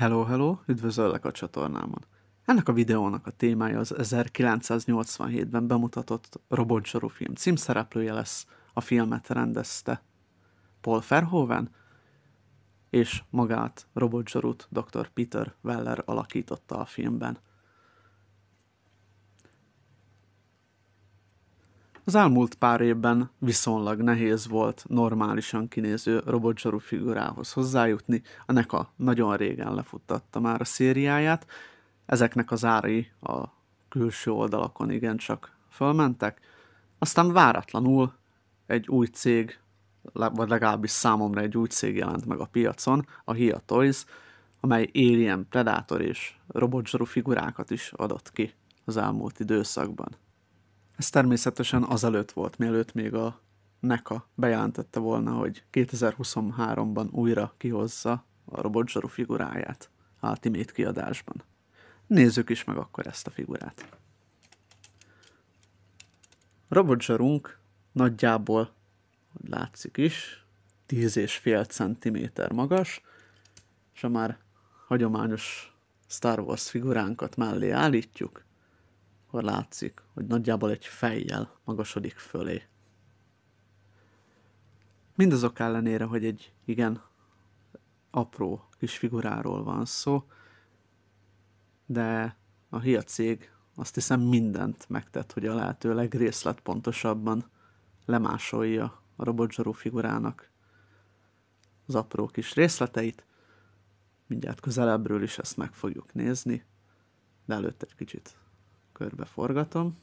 Hello, hello, üdvözöllek a csatornámon. Ennek a videónak a témája az 1987-ben bemutatott robotsorú film címszereplője lesz, a filmet rendezte Paul Verhoeven, és magát, robotsorút dr. Peter Weller alakította a filmben. Az elmúlt pár évben viszonylag nehéz volt normálisan kinéző robotzsarú figurához hozzájutni, a NECA nagyon régen lefuttatta már a szériáját, ezeknek az árai a külső oldalakon igencsak fölmentek, aztán váratlanul egy új cég, vagy legalábbis számomra egy új cég jelent meg a piacon, a Hia Toys, amely Alien, Predator és robotzsarú figurákat is adott ki az elmúlt időszakban. Ez természetesen azelőtt volt, mielőtt még a NECA bejelentette volna, hogy 2023-ban újra kihozza a robotzsaru figuráját Ultimate kiadásban. Nézzük is meg akkor ezt a figurát. Robotzsarunk nagyjából, hogy látszik is, 10,5 cm magas, és a már hagyományos Star Wars figuránkat mellé állítjuk, akkor látszik, hogy nagyjából egy fejjel magasodik fölé. Mindazok ellenére, hogy egy igen apró kis figuráról van szó, de a HIA cég azt hiszem mindent megtett, hogy a lehető legrészletpontosabban lemásolja a robotzsarú figurának az apró kis részleteit. Mindjárt közelebbről is ezt meg fogjuk nézni, de előtt egy kicsit körbe forgatom.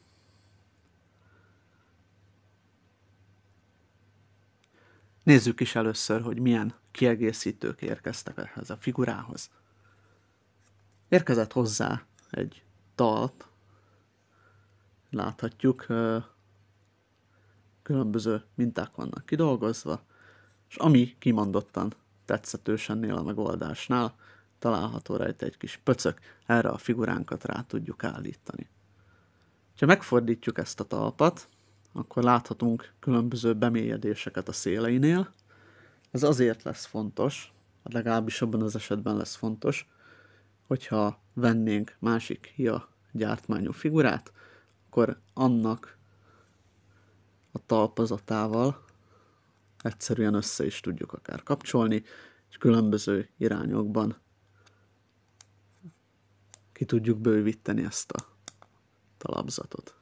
Nézzük is először, hogy milyen kiegészítők érkeztek ehhez a figurához. Érkezett hozzá egy talp. láthatjuk, különböző minták vannak kidolgozva, és ami kimondottan tetszetős ennél a megoldásnál, található rajta egy kis pöcök, erre a figuránkat rá tudjuk állítani. Ha megfordítjuk ezt a talpat, akkor láthatunk különböző bemélyedéseket a széleinél. Ez azért lesz fontos, hát legalábbis abban az esetben lesz fontos, hogyha vennénk másik hia gyártmányú figurát, akkor annak a talpazatával egyszerűen össze is tudjuk akár kapcsolni, és különböző irányokban ki tudjuk bővíteni ezt a talapzatot.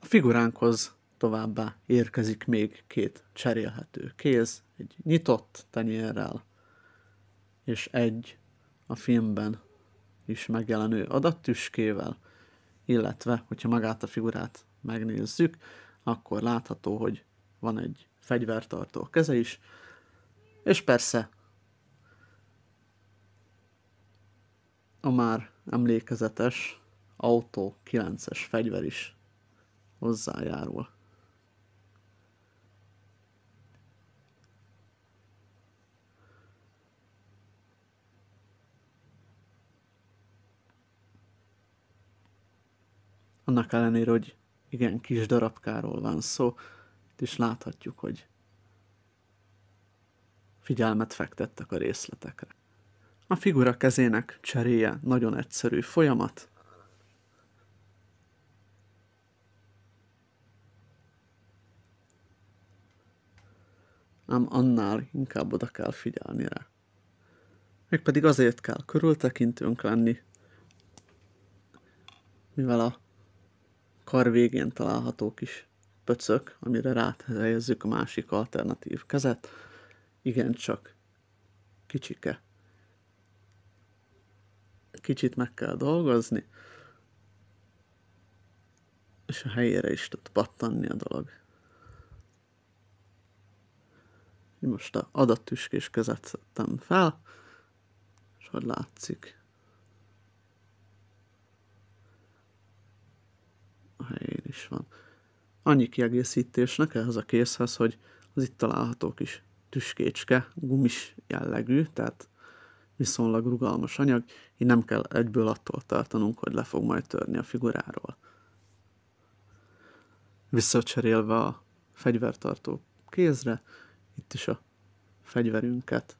A figuránkhoz továbbá érkezik még két cserélhető kéz, egy nyitott tenyérrel, és egy a filmben is megjelenő adattüskével, illetve, hogyha magát a figurát megnézzük, akkor látható, hogy van egy fegyvertartó keze is, és persze a már emlékezetes autó 9-es fegyver is hozzájárul. Annak ellenére, hogy igen, kis darabkáról van szó, itt is láthatjuk, hogy figyelmet fektettek a részletekre. A figura kezének cseréje nagyon egyszerű folyamat. Ám annál inkább oda kell figyelni rá. Mégpedig azért kell körültekintőnk lenni, mivel a kar végén található kis pöcök, amire ráthelyezzük a másik alternatív kezet, igencsak kicsike kicsit meg kell dolgozni, és a helyére is tud pattanni a dolog. Most a adattüskés között szedtem fel, és hogy látszik, a helyén is van. Annyi kiegészítésnek ehhez a készhez, hogy az itt található kis tüskécske, gumis jellegű, tehát viszonylag rugalmas anyag, így nem kell egyből attól tartanunk, hogy le fog majd törni a figuráról. Visszacserélve a fegyvertartó kézre, itt is a fegyverünket,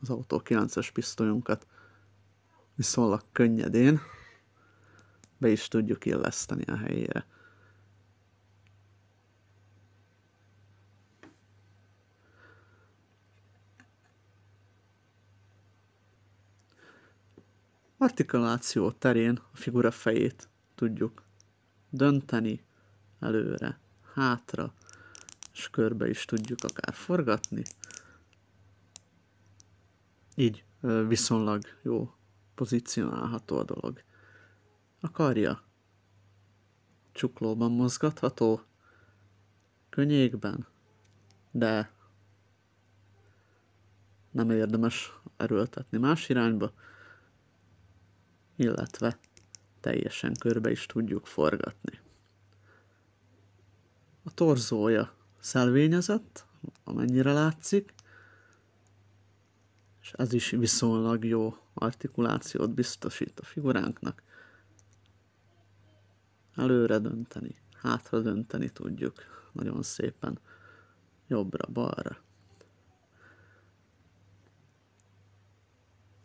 az autó 9-es pisztolyunkat viszonylag könnyedén be is tudjuk illeszteni a helyére. artikuláció terén a figura fejét tudjuk dönteni előre, hátra, és körbe is tudjuk akár forgatni. Így viszonylag jó pozícionálható a dolog. A karja csuklóban mozgatható, könnyékben, de nem érdemes erőltetni más irányba illetve teljesen körbe is tudjuk forgatni. A torzója szelvényezett, amennyire látszik, és ez is viszonylag jó artikulációt biztosít a figuránknak. Előre dönteni, hátra dönteni tudjuk nagyon szépen, jobbra-balra.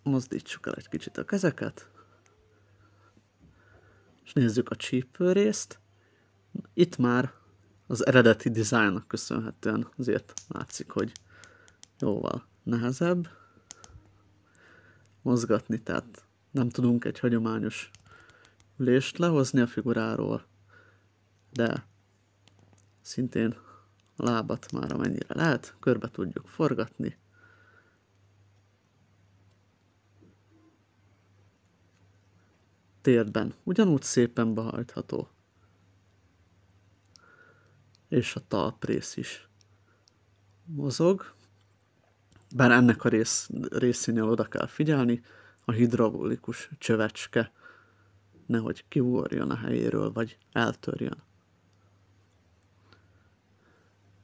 Mozdítsuk el egy kicsit a kezeket, és nézzük a csípő részt. Itt már az eredeti dizájnnak köszönhetően azért látszik, hogy jóval nehezebb mozgatni, tehát nem tudunk egy hagyományos ülést lehozni a figuráról, de szintén a lábat már amennyire lehet, körbe tudjuk forgatni, térben. Ugyanúgy szépen behajtható. És a talprész is mozog. Bár ennek a rész, részénél oda kell figyelni, a hidraulikus csövecske nehogy kiúrjon a helyéről, vagy eltörjön.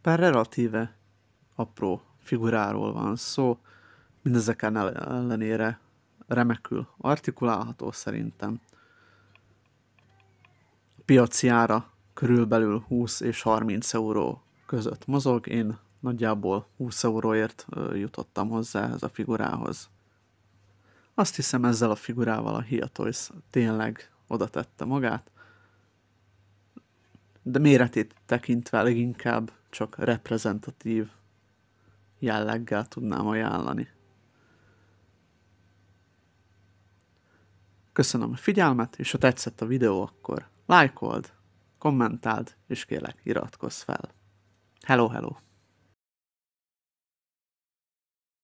Bár relatíve apró figuráról van szó, mindezeken ellenére remekül artikulálható szerintem. Piaci ára körülbelül 20 és 30 euró között mozog, én nagyjából 20 euróért jutottam hozzá ez a figurához. Azt hiszem ezzel a figurával a Hiatoys tényleg oda tette magát, de méretét tekintve leginkább csak reprezentatív jelleggel tudnám ajánlani. Köszönöm a figyelmet, és ha tetszett a videó, akkor lájkold, kommentáld, és kérlek, iratkozz fel. Hello, hello!